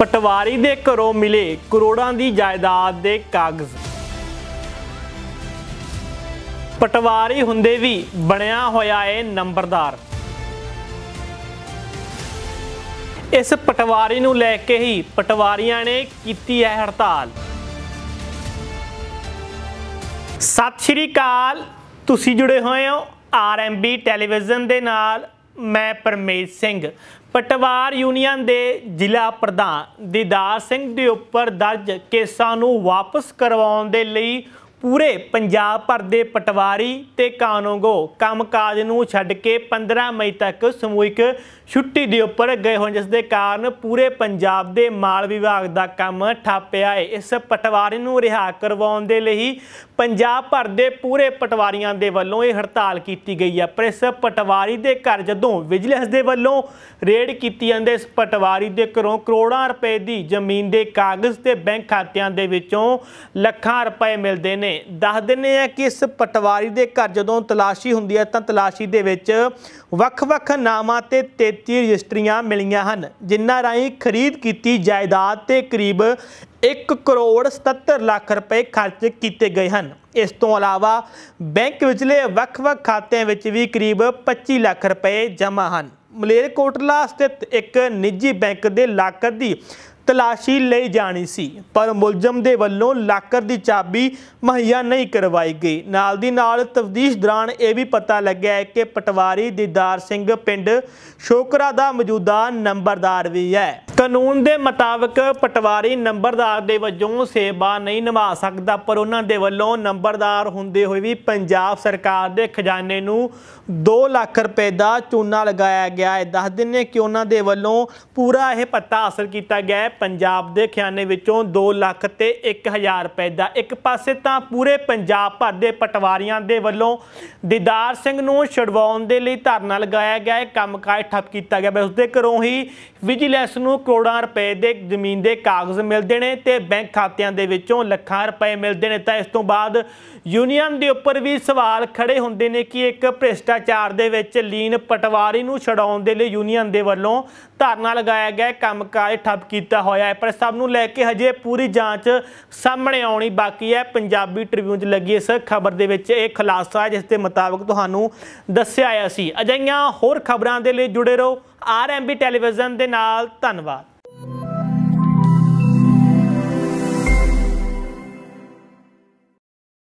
ਪਟਵਾਰੀ ਦੇ ਘਰੋਂ ਮਿਲੇ ਕਰੋੜਾਂ ਦੀ ਜਾਇਦਾਦ ਦੇ ਕਾਗਜ਼ ਪਟਵਾਰੀ ਹੁੰਦੇ ਵੀ ਬਣਿਆ ਹੋਇਆ ਏ ਨੰਬਰਦਾਰ ਇਸ ਪਟਵਾਰੀ ਨੂੰ ਲੈ ਕੇ ਹੀ ਪਟਵਾਰੀਆਂ ਨੇ ਕੀਤੀ ਹੈ ਹੜਤਾਲ ਸਤਿ ਸ਼੍ਰੀ ਅਕਾਲ ਤੁਸੀਂ ਜੁੜੇ ਹੋਏ ਹੋ ਆਰਐਮਬੀ ਟੈਲੀਵਿਜ਼ਨ ਦੇ ਨਾਲ ਮੈਂ ਪਰਮੇਸ਼ ਸਿੰਘ ਪਟਵਾਰ ਯੂਨੀਅਨ ਦੇ ਜ਼ਿਲ੍ਹਾ ਪ੍ਰਧਾਨ ਦੀਦਾਰ ਸਿੰਘ ਦੇ ਉੱਪਰ ਦਰਜ ਕੇਸਾਂ ਨੂੰ ਵਾਪਸ ਕਰਵਾਉਣ ਦੇ ਲਈ ਪੂਰੇ ਪੰਜਾਬ ਭਰ ਦੇ ਪਟਵਾਰੀ ਤੇ ਕਾਨੂੰਗੋ ਕੰਮਕਾਜ ਨੂੰ ਛੱਡ ਕੇ 15 ਮਈ ਤੱਕ ਸਮੂਹਿਕ ਛੁੱਟੀ ਦੇ ਉੱਪਰ ਗਏ ਹੋਣ ਜਿਸ ਦੇ ਕਾਰਨ ਪੂਰੇ ਪੰਜਾਬ ਦੇ ਮਾਲ ਵਿਭਾਗ ਦਾ ਕੰਮ ਠਾਪਿਆ ਹੈ ਇਸ ਪਟਵਾਰੀ ਨੂੰ ਰਿਹਾ ਕਰਵਾਉਣ ਦੇ ਲਈ ਪੰਜਾਬ ਭਰ ਦੇ ਪੂਰੇ ਪਟਵਾਰੀਆਂ ਦੇ ਵੱਲੋਂ ਇਹ ਹੜਤਾਲ ਕੀਤੀ ਗਈ ਹੈ ਪਰ ਇਸ ਪਟਵਾਰੀ ਦੇ ਘਰ ਜਦੋਂ ਵਿਜੀਲੈਂਸ ਦੇ ਵੱਲੋਂ ਰੇਡ ਕੀਤੀ ਜਾਂਦੇ ਇਸ ਪਟਵਾਰੀ ਦੇ ਘਰੋਂ ਕਰੋੜਾਂ ਰੁਪਏ ਦੀ ਜ਼ਮੀਨ ਦੇ ਕਾਗਜ਼ ਤੇ ਬੈਂਕ ਖਾਤਿਆਂ ਦੇ ਵਿੱਚੋਂ ਲੱਖਾਂ ਰੁਪਏ ਮਿਲਦੇ ਨੇ ਨੇ ਦੱਸ ਦਿੰਨੇ ਆ ਕਿ ਇਸ ਪਟਵਾਰੀ ਦੇ ਘਰ ਜਦੋਂ ਤਲਾਸ਼ੀ ਹੁੰਦੀ ਹੈ ਤਾਂ ਤਲਾਸ਼ੀ ਦੇ ਵਿੱਚ ਵੱਖ-ਵੱਖ ਨਾਮਾਂ ਤੇ 33 ਰਜਿਸਟਰੀਆਂ ਮਿਲੀਆਂ ਹਨ ਜਿਨ੍ਹਾਂ ਰਾਹੀਂ ਖਰੀਦ ਕੀਤੀ ਜਾਇਦਾਦ ਤੇ ਕਰੀਬ 1 ਕਰੋੜ 77 ਲੱਖ ਰੁਪਏ ਖਰਚ ਕੀਤੇ ਗਏ ਹਨ ਇਸ ਤੋਂ ਇਲਾਵਾ ਬੈਂਕ ਵਿਚਲੇ ਵੱਖ-ਵੱਖ ਖਾਤਿਆਂ ਵਿੱਚ ਵੀ ਕਰੀਬ 25 ਲੱਖ ਰੁਪਏ ਜਮ੍ਹਾਂ ਹਨ ਮਲੇਰਕੋਟਲਾ ਸਥਿਤ ਇੱਕ ਨਿੱਜੀ ਬੈਂਕ ਦੇ ਲਾਕਰ ਦੀ ਤਲਾਸ਼ੀ ਲਈ ਜਾਣੀ ਸੀ ਪਰ ਮੁਲਜ਼ਮ ਦੇ ਵੱਲੋਂ ਲਾਕਰ ਦੀ ਚਾਬੀ ਮਹੱਈਆ ਨਹੀਂ ਕਰਵਾਈ ਗਈ ਨਾਲ ਦੀ ਨਾਲ ਤਫਦੀਸ਼ ਦੌਰਾਨ ਇਹ ਵੀ ਪਤਾ ਲੱਗਿਆ ਕਿ ਪਟਵਾਰੀ ਦੀਦਾਰ ਸਿੰਘ ਪਿੰਡ ਸ਼ੋਕਰਾ ਦਾ ਮੌਜੂਦਾ ਨੰਬਰਦਾਰ ਵੀ ਹੈ ਕਾਨੂੰਨ ਦੇ ਮੁਤਾਬਕ ਪਟਵਾਰੀ ਨੰਬਰਦਾਰ ਦੇ ਵਜੋਂ ਸੇਵਾ ਨਹੀਂ ਨਿਭਾ ਸਕਦਾ ਪਰ ਉਹਨਾਂ ਦੇ ਵੱਲੋਂ ਨੰਬਰਦਾਰ ਹੁੰਦੇ ਹੋਏ ਵੀ ਪੰਜਾਬ ਸਰਕਾਰ ਦੇ ਖਜ਼ਾਨੇ ਨੂੰ 2 ਲੱਖ ਰੁਪਏ ਦਾ ਚੂਨਾ ਲਗਾਇਆ ਗਿਆ ਹੈ ਦੱਸ ਦਿੰਨੇ ਕਿ ਉਹਨਾਂ ਦੇ ਵੱਲੋਂ ਪੂਰਾ ਇਹ ਪਤਾ ਹਾਸਲ ਕੀਤਾ ਗਿਆ ਪੰਜਾਬ ਦੇ ਖਿਆਨੇ ਵਿੱਚੋਂ 2 ਲੱਖ ਤੇ 1000 ਰੁਪਏ ਦਾ ਇੱਕ ਪਾਸੇ ਤਾਂ ਪੂਰੇ ਪੰਜਾਬ ਭਰ ਦੇ ਪਟਵਾਰੀਆਂ ਦੇ ਵੱਲੋਂ ਦੀਦਾਰ ਸਿੰਘ ਨੂੰ ਛਡਵਾਉਣ ਦੇ ਲਈ ਧਰਨਾ ਲਗਾਇਆ ਗਿਆ ਹੈ ਕੰਮਕਾਜ ਠੱਪ ਕੀਤਾ ਗਿਆ ਉਸ ਦੇ ਘਰੋਂ ਹੀ ਵਿਜੀਲੈਂਸ ਨੂੰ ਕਰੋੜਾਂ ਰੁਪਏ ਦੇ ਜ਼ਮੀਨ ਦੇ ਕਾਗਜ਼ ਮਿਲਦੇ ਨੇ ਤੇ ਬੈਂਕ ਖਾਤਿਆਂ ਦੇ ਵਿੱਚੋਂ ਲੱਖਾਂ ਰੁਪਏ ਮਿਲਦੇ ਨੇ ਤਾਂ ਇਸ ਤੋਂ ਬਾਅਦ ਯੂਨੀਅਨ ਦੇ ਉੱਪਰ ਵੀ ਸਵਾਲ ਖੜੇ ਹੁੰਦੇ ਨੇ ਕਿ ਇੱਕ ਭ੍ਰਿਸ਼ਟਾਚਾਰ ਦੇ ਵਿੱਚ ਲੀਨ ਪਟਵਾਰੀ ਨੂੰ ਛਡਾਉਣ ਦੇ ਲਈ ਯੂਨੀਅਨ ਦੇ ਵੱਲੋਂ ਧਰਨਾ ਲਗਾਇਆ ਗਿਆ ਕੰਮਕਾਜ ਠੱਪ ਕੀਤਾ ਕੀਤਾ ਹੋਇਆ ਹੈ ਪਰ ਸਭ ਨੂੰ ਲੈ ਕੇ ਹਜੇ ਪੂਰੀ ਜਾਂਚ ਸਾਹਮਣੇ ਆਉਣੀ ਬਾਕੀ ਹੈ ਪੰਜਾਬੀ ਟ੍ਰਿਬਿਊਨ 'ਚ ਲੱਗੀ ਇਸ ਖਬਰ ਦੇ ਵਿੱਚ ਇਹ ਖੁਲਾਸਾ ਹੈ ਜਿਸ ਦੇ ਮੁਤਾਬਕ ਤੁਹਾਨੂੰ ਦੱਸਿਆ ਆਇਆ ਸੀ ਅਜਿਹੀਆਂ ਹੋਰ ਖਬਰਾਂ ਦੇ ਲਈ ਜੁੜੇ ਰਹੋ ਆਰਐਮਬੀ ਟੈਲੀਵਿਜ਼ਨ ਦੇ ਨਾਲ ਧੰਨਵਾਦ